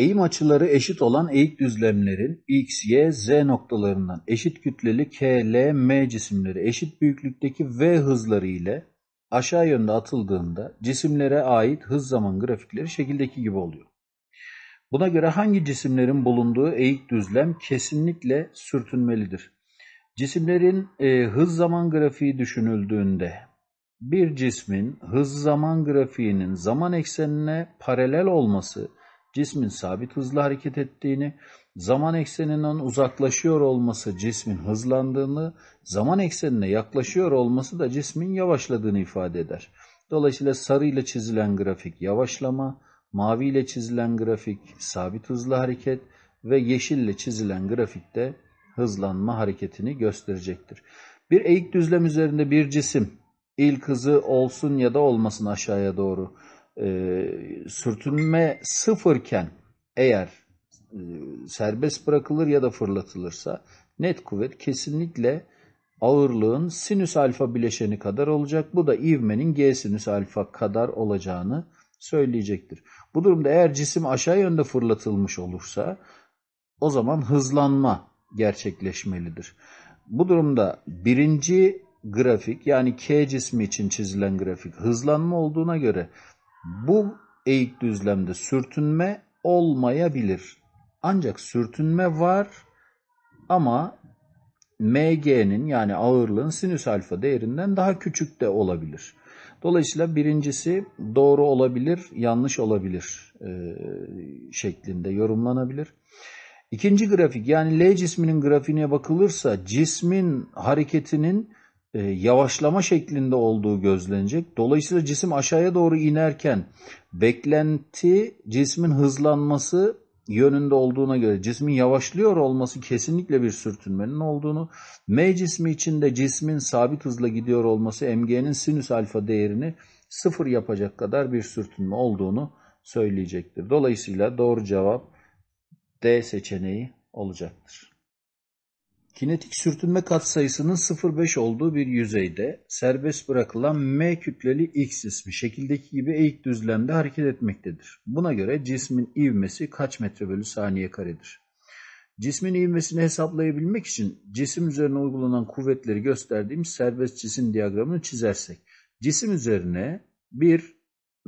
Eğim açıları eşit olan eğik düzlemlerin x, y, z noktalarından eşit kütleli k, l, m cisimleri eşit büyüklükteki v hızları ile aşağı yönde atıldığında cisimlere ait hız zaman grafikleri şekildeki gibi oluyor. Buna göre hangi cisimlerin bulunduğu eğik düzlem kesinlikle sürtünmelidir. Cisimlerin e, hız zaman grafiği düşünüldüğünde bir cismin hız zaman grafiğinin zaman eksenine paralel olması cismin sabit hızla hareket ettiğini, zaman ekseninden uzaklaşıyor olması cismin hızlandığını, zaman eksenine yaklaşıyor olması da cismin yavaşladığını ifade eder. Dolayısıyla sarı ile çizilen grafik yavaşlama, mavi ile çizilen grafik sabit hızlı hareket ve yeşil ile çizilen grafikte hızlanma hareketini gösterecektir. Bir eğik düzlem üzerinde bir cisim ilk hızı olsun ya da olmasın aşağıya doğru e, sürtünme sıfırken eğer e, serbest bırakılır ya da fırlatılırsa net kuvvet kesinlikle ağırlığın sinüs alfa bileşeni kadar olacak. Bu da ivmenin g sinüs alfa kadar olacağını söyleyecektir. Bu durumda eğer cisim aşağı yönde fırlatılmış olursa o zaman hızlanma gerçekleşmelidir. Bu durumda birinci grafik yani K cismi için çizilen grafik hızlanma olduğuna göre bu eğik düzlemde sürtünme olmayabilir. Ancak sürtünme var ama mg'nin yani ağırlığın sinüs alfa değerinden daha küçük de olabilir. Dolayısıyla birincisi doğru olabilir, yanlış olabilir e, şeklinde yorumlanabilir. İkinci grafik yani L cisminin grafiğine bakılırsa cismin hareketinin e, yavaşlama şeklinde olduğu gözlenecek. Dolayısıyla cisim aşağıya doğru inerken beklenti cismin hızlanması yönünde olduğuna göre cismin yavaşlıyor olması kesinlikle bir sürtünmenin olduğunu, M cismi içinde cismin sabit hızla gidiyor olması MG'nin sinüs alfa değerini sıfır yapacak kadar bir sürtünme olduğunu söyleyecektir. Dolayısıyla doğru cevap D seçeneği olacaktır. Kinetik sürtünme katsayısının 0,5 olduğu bir yüzeyde serbest bırakılan M kütleli X ismi şekildeki gibi eğik düzlemde hareket etmektedir. Buna göre cismin ivmesi kaç metre bölü saniye karedir? Cismin ivmesini hesaplayabilmek için cisim üzerine uygulanan kuvvetleri gösterdiğim serbest cisim diyagramını çizersek. Cisim üzerine bir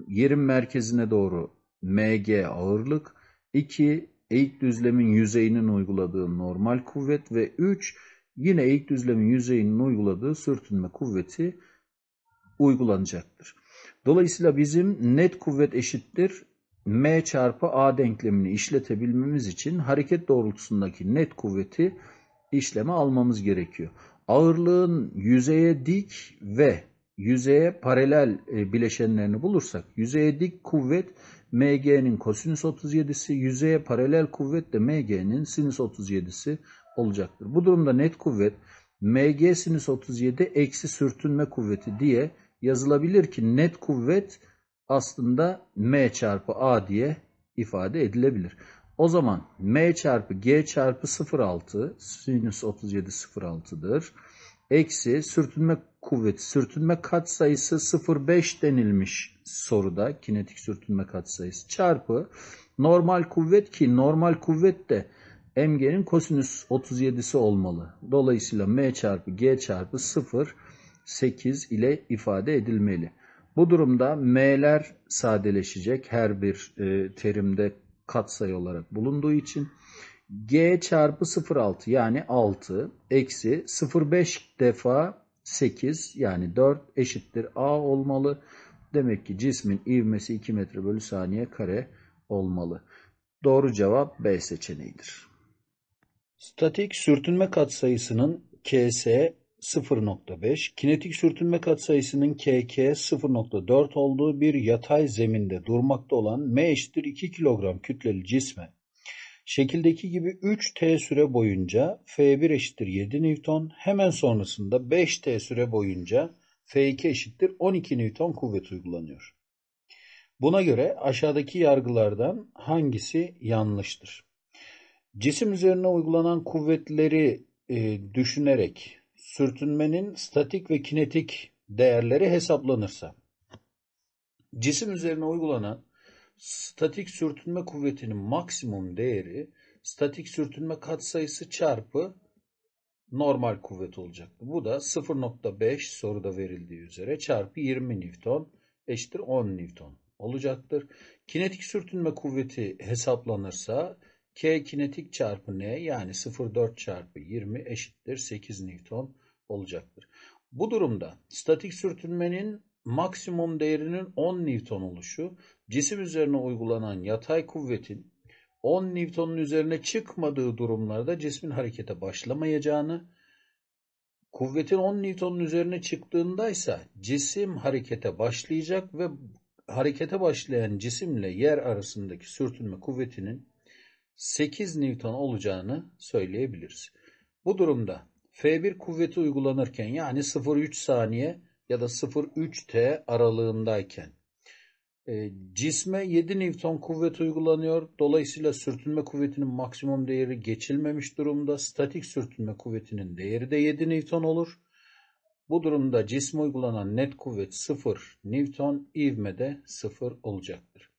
yerin merkezine doğru MG ağırlık, 2 eğik düzlemin yüzeyinin uyguladığı normal kuvvet ve 3 yine eğik düzlemin yüzeyinin uyguladığı sürtünme kuvveti uygulanacaktır. Dolayısıyla bizim net kuvvet eşittir M çarpı A denklemini işletebilmemiz için hareket doğrultusundaki net kuvveti işleme almamız gerekiyor. Ağırlığın yüzeye dik ve yüzeye paralel e, bileşenlerini bulursak yüzeye dik kuvvet MG'nin kosinüs 37'si yüzeye paralel kuvvet de MG'nin sinüs 37'si olacaktır. Bu durumda net kuvvet MG sinüs 37 eksi sürtünme kuvveti diye yazılabilir ki net kuvvet aslında M çarpı A diye ifade edilebilir. O zaman M çarpı G çarpı 0.6 sinüs 37 0.6'dır eksi sürtünme kuvvet, sürtünme katsayısı 0,5 denilmiş soruda kinetik sürtünme katsayısı çarpı normal kuvvet ki normal kuvvet de mg'nin kosinüs 37'si olmalı. Dolayısıyla m çarpı g çarpı 0.8 ile ifade edilmeli. Bu durumda m'ler sadeleşecek her bir e, terimde katsayı olarak bulunduğu için. G çarpı 0,6 yani 6 eksi 0,5 defa 8 yani 4 eşittir A olmalı. Demek ki cismin ivmesi 2 metre bölü saniye kare olmalı. Doğru cevap B seçeneğidir. Statik sürtünme katsayısının KS 0.5, kinetik sürtünme katsayısının KK 0.4 olduğu bir yatay zeminde durmakta olan M eşittir 2 kilogram kütleli cisme Şekildeki gibi 3 t süre boyunca F1 eşittir 7 Newton, hemen sonrasında 5 t süre boyunca F2 eşittir 12 Newton kuvvet uygulanıyor. Buna göre aşağıdaki yargılardan hangisi yanlıştır? Cisim üzerine uygulanan kuvvetleri e, düşünerek sürtünmenin statik ve kinetik değerleri hesaplanırsa cisim üzerine uygulanan statik sürtünme kuvvetinin maksimum değeri statik sürtünme katsayısı çarpı normal kuvvet olacak. Bu da 0.5 soruda verildiği üzere çarpı 20 Newton eşittir 10 Newton olacaktır. Kinetik sürtünme kuvveti hesaplanırsa K kinetik çarpı N yani 0.4 çarpı 20 eşittir 8 Newton olacaktır. Bu durumda statik sürtünmenin maksimum değerinin 10 Newton oluşu cisim üzerine uygulanan yatay kuvvetin 10 Newton'un üzerine çıkmadığı durumlarda cismin harekete başlamayacağını, kuvvetin 10 Newton'un üzerine çıktığında ise cisim harekete başlayacak ve harekete başlayan cisimle yer arasındaki sürtünme kuvvetinin 8 Newton olacağını söyleyebiliriz. Bu durumda F1 kuvveti uygulanırken yani 0,3 saniye ya da 0,3 T aralığındayken e, cisme 7 Newton kuvvet uygulanıyor. Dolayısıyla sürtünme kuvvetinin maksimum değeri geçilmemiş durumda. Statik sürtünme kuvvetinin değeri de 7 Newton olur. Bu durumda cisme uygulanan net kuvvet 0 Newton, ivme de 0 olacaktır.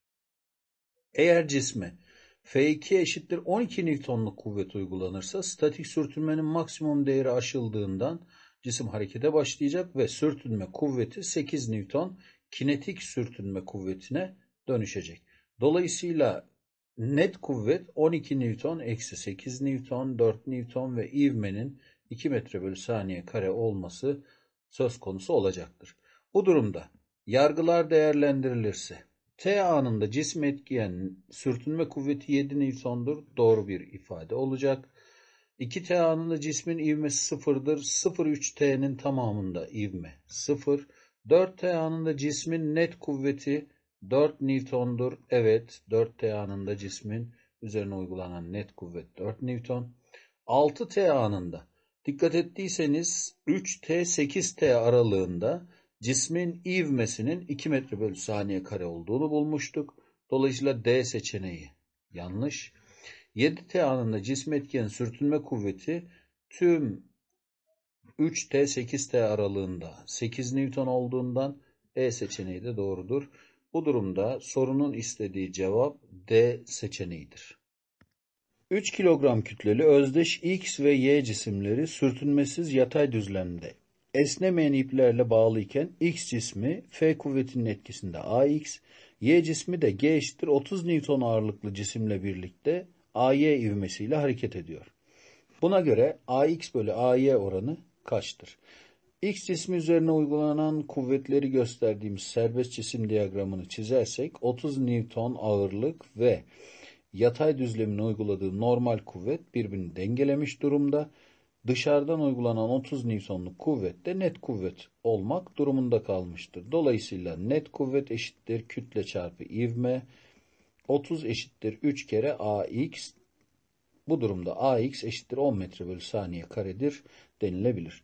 Eğer cisme F2 eşittir 12 Newton'luk kuvvet uygulanırsa statik sürtünmenin maksimum değeri aşıldığından cisim harekete başlayacak ve sürtünme kuvveti 8 Newton kinetik sürtünme kuvvetine dönüşecek. Dolayısıyla net kuvvet 12 Newton eksi 8 Newton 4 Newton ve ivmenin 2 metre bölü saniye kare olması söz konusu olacaktır. Bu durumda yargılar değerlendirilirse T anında cismi etkiyen sürtünme kuvveti 7 Newton'dur. Doğru bir ifade olacak. 2T anında cismin ivmesi sıfırdır. 0,3T'nin tamamında ivme sıfır. 4T anında cismin net kuvveti 4 Newton'dur. Evet 4T anında cismin üzerine uygulanan net kuvvet 4 Newton. 6T anında dikkat ettiyseniz 3T 8T aralığında cismin ivmesinin 2 metre bölü saniye kare olduğunu bulmuştuk. Dolayısıyla D seçeneği yanlış. 7T anında cisim cismetken sürtünme kuvveti tüm 3T 8T aralığında 8 Newton olduğundan E seçeneği de doğrudur. Bu durumda sorunun istediği cevap D seçeneğidir. 3 kilogram kütleli özdeş X ve Y cisimleri sürtünmesiz yatay düzlemde esnemeyen iplerle bağlıyken X cismi F kuvvetinin etkisinde AX, Y cismi de G eşittir 30 Newton ağırlıklı cisimle birlikte AY ivmesiyle hareket ediyor. Buna göre AX bölü AY oranı kaçtır? X cismi üzerine uygulanan kuvvetleri gösterdiğimiz serbest cisim diyagramını çizersek 30 Newton ağırlık ve yatay düzlemine uyguladığı normal kuvvet birbirini dengelemiş durumda. Dışarıdan uygulanan 30 Newton'luk kuvvet de net kuvvet olmak durumunda kalmıştır. Dolayısıyla net kuvvet eşittir kütle çarpı ivme. 30 eşittir 3 kere AX. Bu durumda AX eşittir 10 metre bölü saniye karedir denilebilir.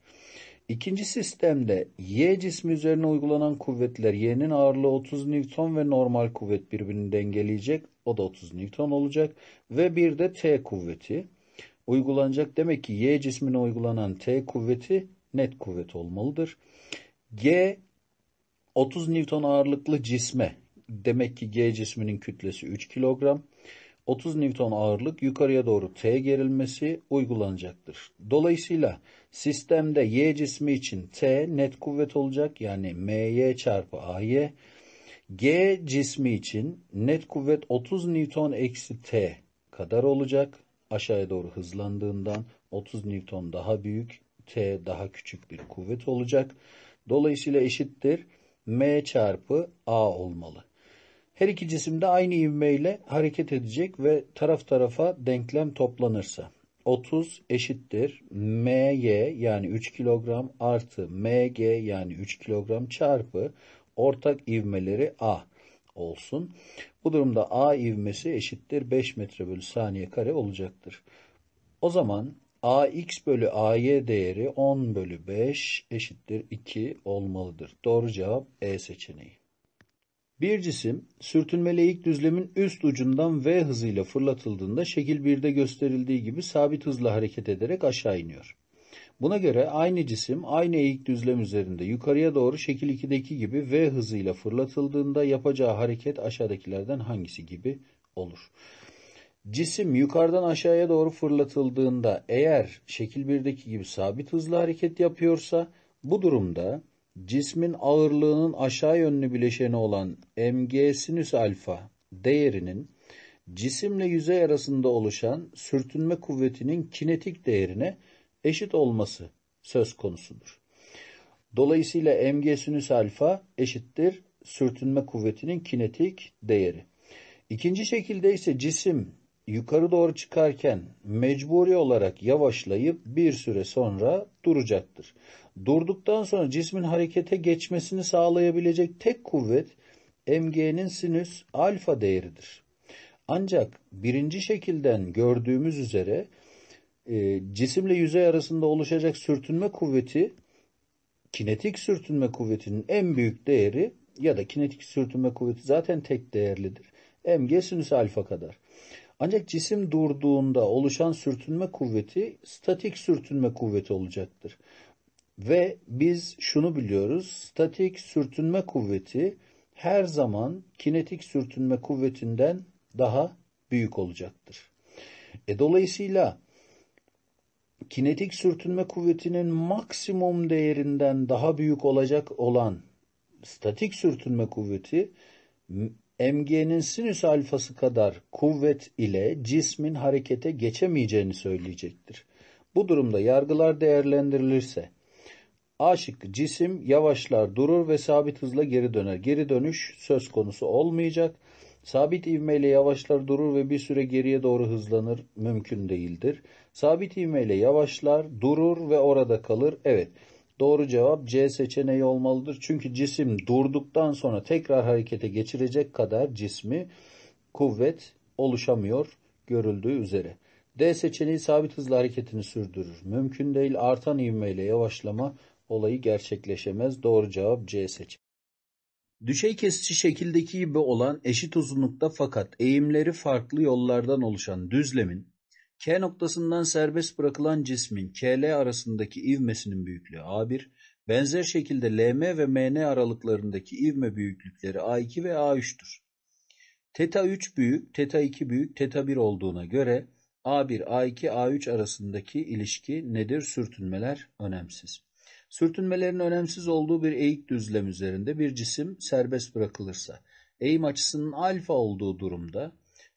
İkinci sistemde Y cismi üzerine uygulanan kuvvetler Y'nin ağırlığı 30 Newton ve normal kuvvet birbirini dengeleyecek. O da 30 Newton olacak. Ve bir de T kuvveti uygulanacak. Demek ki Y cismine uygulanan T kuvveti net kuvvet olmalıdır. G 30 Newton ağırlıklı cisme demek ki G cisminin kütlesi 3 kilogram. 30 Newton ağırlık yukarıya doğru T gerilmesi uygulanacaktır. Dolayısıyla Sistemde Y cismi için T net kuvvet olacak yani MY çarpı AY. G cismi için net kuvvet 30 Newton eksi T kadar olacak. Aşağıya doğru hızlandığından 30 Newton daha büyük, T daha küçük bir kuvvet olacak. Dolayısıyla eşittir M çarpı A olmalı. Her iki cisim de aynı ivmeyle hareket edecek ve taraf tarafa denklem toplanırsa. 30 eşittir MY yani 3 kilogram artı MG yani 3 kilogram çarpı ortak ivmeleri A olsun. Bu durumda A ivmesi eşittir 5 metre bölü saniye kare olacaktır. O zaman AX bölü AY değeri 10 bölü 5 eşittir 2 olmalıdır. Doğru cevap E seçeneği. Bir cisim sürtünmeli eğik düzlemin üst ucundan v hızıyla fırlatıldığında şekil 1'de gösterildiği gibi sabit hızla hareket ederek aşağı iniyor. Buna göre aynı cisim aynı eğik düzlem üzerinde yukarıya doğru şekil 2'deki gibi v hızıyla fırlatıldığında yapacağı hareket aşağıdakilerden hangisi gibi olur? Cisim yukarıdan aşağıya doğru fırlatıldığında eğer şekil 1'deki gibi sabit hızla hareket yapıyorsa bu durumda Cismin ağırlığının aşağı yönlü bileşeni olan mg sinüs alfa değerinin cisimle yüzey arasında oluşan sürtünme kuvvetinin kinetik değerine eşit olması söz konusudur. Dolayısıyla mg sinüs alfa eşittir sürtünme kuvvetinin kinetik değeri. İkinci şekilde ise cisim yukarı doğru çıkarken mecburi olarak yavaşlayıp bir süre sonra duracaktır. Durduktan sonra cismin harekete geçmesini sağlayabilecek tek kuvvet mg'nin sinüs alfa değeridir. Ancak birinci şekilden gördüğümüz üzere e, cisimle yüzey arasında oluşacak sürtünme kuvveti kinetik sürtünme kuvvetinin en büyük değeri ya da kinetik sürtünme kuvveti zaten tek değerlidir. mg sinüs alfa kadar. Ancak cisim durduğunda oluşan sürtünme kuvveti statik sürtünme kuvveti olacaktır. Ve biz şunu biliyoruz. Statik sürtünme kuvveti her zaman kinetik sürtünme kuvvetinden daha büyük olacaktır. E dolayısıyla kinetik sürtünme kuvvetinin maksimum değerinden daha büyük olacak olan statik sürtünme kuvveti mg'nin sinüs alfası kadar kuvvet ile cismin harekete geçemeyeceğini söyleyecektir. Bu durumda yargılar değerlendirilirse A şıkkı cisim yavaşlar durur ve sabit hızla geri döner. Geri dönüş söz konusu olmayacak. Sabit ivmeyle yavaşlar durur ve bir süre geriye doğru hızlanır mümkün değildir. Sabit ivmeyle yavaşlar durur ve orada kalır. Evet doğru cevap C seçeneği olmalıdır. Çünkü cisim durduktan sonra tekrar harekete geçirecek kadar cismi kuvvet oluşamıyor görüldüğü üzere. D seçeneği sabit hızla hareketini sürdürür. Mümkün değil artan ivmeyle yavaşlama olayı gerçekleşemez. Doğru cevap C seçeneği. Düşey kesici şekildeki gibi olan eşit uzunlukta fakat eğimleri farklı yollardan oluşan düzlemin K noktasından serbest bırakılan cismin KL arasındaki ivmesinin büyüklüğü A1, benzer şekilde LM ve MN aralıklarındaki ivme büyüklükleri A2 ve A3'tür. Teta 3 büyük, teta 2 büyük, teta 1 olduğuna göre A1, A2, A3 arasındaki ilişki nedir? Sürtünmeler önemsiz. Sürtünmelerin önemsiz olduğu bir eğik düzlem üzerinde bir cisim serbest bırakılırsa, eğim açısının alfa olduğu durumda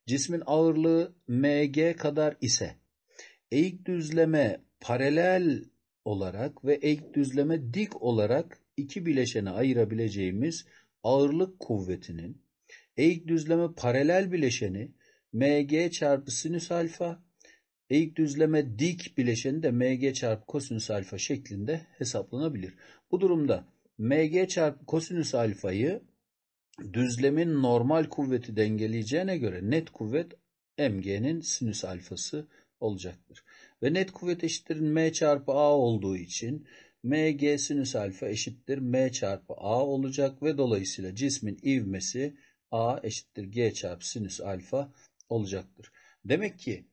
cismin ağırlığı mg kadar ise eğik düzleme paralel olarak ve eğik düzleme dik olarak iki bileşene ayırabileceğimiz ağırlık kuvvetinin eğik düzleme paralel bileşeni mg çarpı sinüs alfa Eğik düzleme dik bileşeni de mg çarpı kosinüs alfa şeklinde hesaplanabilir. Bu durumda mg çarpı kosinüs alfayı düzlemin normal kuvveti dengeleyeceğine göre net kuvvet mg'nin sinüs alfası olacaktır. Ve net kuvvet eşittir m çarpı a olduğu için mg sinüs alfa eşittir m çarpı a olacak ve dolayısıyla cismin ivmesi a eşittir g çarpı sinüs alfa olacaktır. Demek ki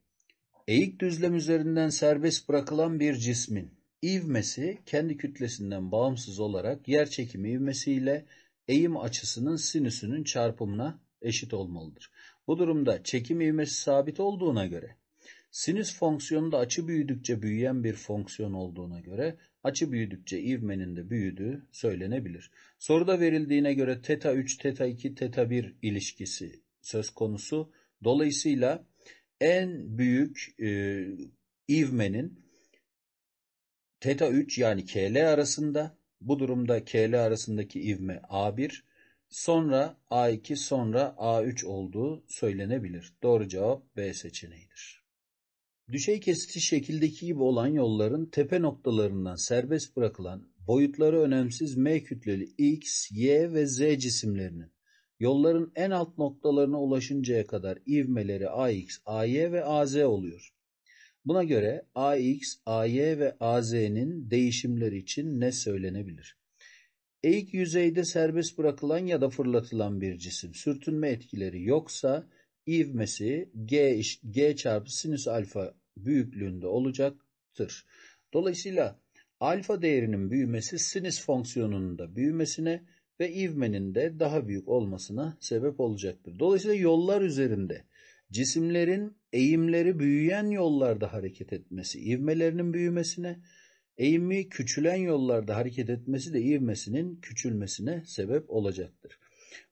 Eğik düzlem üzerinden serbest bırakılan bir cismin ivmesi kendi kütlesinden bağımsız olarak yer çekimi ivmesiyle eğim açısının sinüsünün çarpımına eşit olmalıdır. Bu durumda çekim ivmesi sabit olduğuna göre sinüs fonksiyonu da açı büyüdükçe büyüyen bir fonksiyon olduğuna göre açı büyüdükçe ivmenin de büyüdüğü söylenebilir. Soruda verildiğine göre teta 3, teta 2, teta 1 ilişkisi söz konusu. Dolayısıyla en büyük e, ivmenin teta 3 yani KL arasında bu durumda KL arasındaki ivme A1 sonra A2 sonra A3 olduğu söylenebilir. Doğru cevap B seçeneğidir. Düşey kesiti şekildeki gibi olan yolların tepe noktalarından serbest bırakılan boyutları önemsiz M kütleli X, Y ve Z cisimlerinin yolların en alt noktalarına ulaşıncaya kadar ivmeleri AX, AY ve AZ oluyor. Buna göre AX, AY ve AZ'nin değişimleri için ne söylenebilir? Eğik yüzeyde serbest bırakılan ya da fırlatılan bir cisim sürtünme etkileri yoksa ivmesi G, G çarpı sinüs alfa büyüklüğünde olacaktır. Dolayısıyla alfa değerinin büyümesi sinüs fonksiyonunun da büyümesine ve ivmenin de daha büyük olmasına sebep olacaktır. Dolayısıyla yollar üzerinde cisimlerin eğimleri büyüyen yollarda hareket etmesi, ivmelerinin büyümesine, eğimi küçülen yollarda hareket etmesi de ivmesinin küçülmesine sebep olacaktır.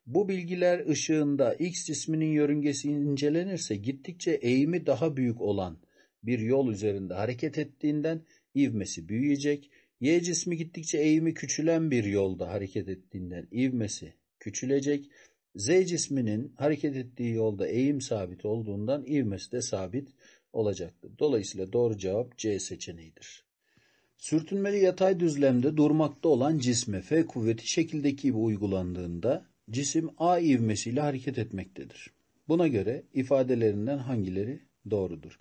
Bu bilgiler ışığında X cisminin yörüngesi incelenirse gittikçe eğimi daha büyük olan bir yol üzerinde hareket ettiğinden ivmesi büyüyecek. Y cismi gittikçe eğimi küçülen bir yolda hareket ettiğinden ivmesi küçülecek. Z cisminin hareket ettiği yolda eğim sabit olduğundan ivmesi de sabit olacaktır. Dolayısıyla doğru cevap C seçeneğidir. Sürtünmeli yatay düzlemde durmakta olan cisme F kuvveti şekildeki gibi uygulandığında cisim A ivmesiyle hareket etmektedir. Buna göre ifadelerinden hangileri doğrudur?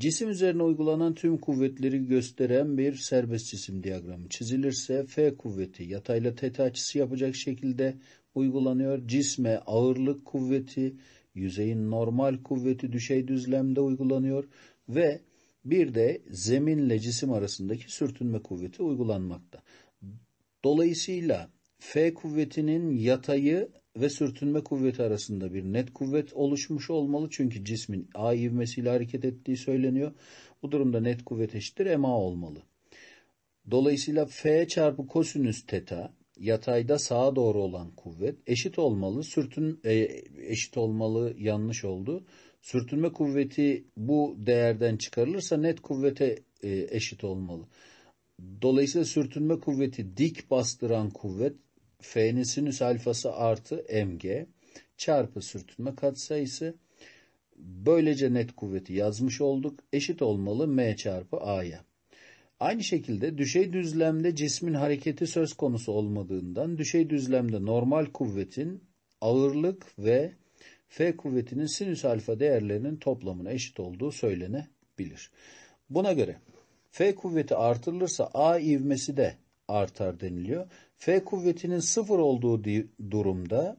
Cisim üzerine uygulanan tüm kuvvetleri gösteren bir serbest cisim diyagramı çizilirse F kuvveti yatayla teta açısı yapacak şekilde uygulanıyor. Cisme ağırlık kuvveti, yüzeyin normal kuvveti düşey düzlemde uygulanıyor ve bir de zeminle cisim arasındaki sürtünme kuvveti uygulanmakta. Dolayısıyla F kuvvetinin yatayı ve sürtünme kuvveti arasında bir net kuvvet oluşmuş olmalı. Çünkü cismin A ivmesiyle hareket ettiği söyleniyor. Bu durumda net kuvvet eşittir MA olmalı. Dolayısıyla F çarpı kosinüs teta yatayda sağa doğru olan kuvvet eşit olmalı. Sürtün e, eşit olmalı yanlış oldu. Sürtünme kuvveti bu değerden çıkarılırsa net kuvvete e, eşit olmalı. Dolayısıyla sürtünme kuvveti dik bastıran kuvvet F'nin sinüs alfası artı mg çarpı sürtünme katsayısı böylece net kuvveti yazmış olduk. Eşit olmalı m çarpı a'ya. Aynı şekilde düşey düzlemde cismin hareketi söz konusu olmadığından düşey düzlemde normal kuvvetin ağırlık ve F kuvvetinin sinüs alfa değerlerinin toplamına eşit olduğu söylenebilir. Buna göre F kuvveti artırılırsa A ivmesi de artar deniliyor. F kuvvetinin sıfır olduğu durumda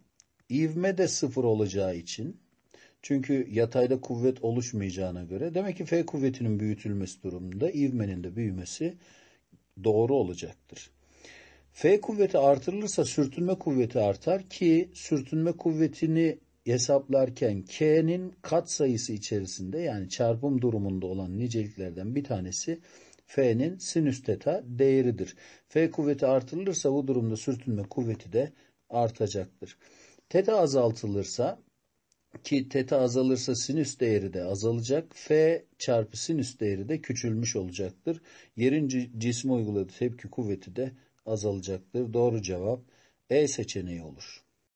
ivme de sıfır olacağı için çünkü yatayda kuvvet oluşmayacağına göre demek ki F kuvvetinin büyütülmesi durumunda ivmenin de büyümesi doğru olacaktır. F kuvveti artırılırsa sürtünme kuvveti artar ki sürtünme kuvvetini hesaplarken K'nin kat sayısı içerisinde yani çarpım durumunda olan niceliklerden bir tanesi F'nin sinüs teta değeridir. F kuvveti artırılırsa bu durumda sürtünme kuvveti de artacaktır. Teta azaltılırsa ki teta azalırsa sinüs değeri de azalacak. F çarpı sinüs değeri de küçülmüş olacaktır. Yerin cisme uyguladığı tepki kuvveti de azalacaktır. Doğru cevap E seçeneği olur.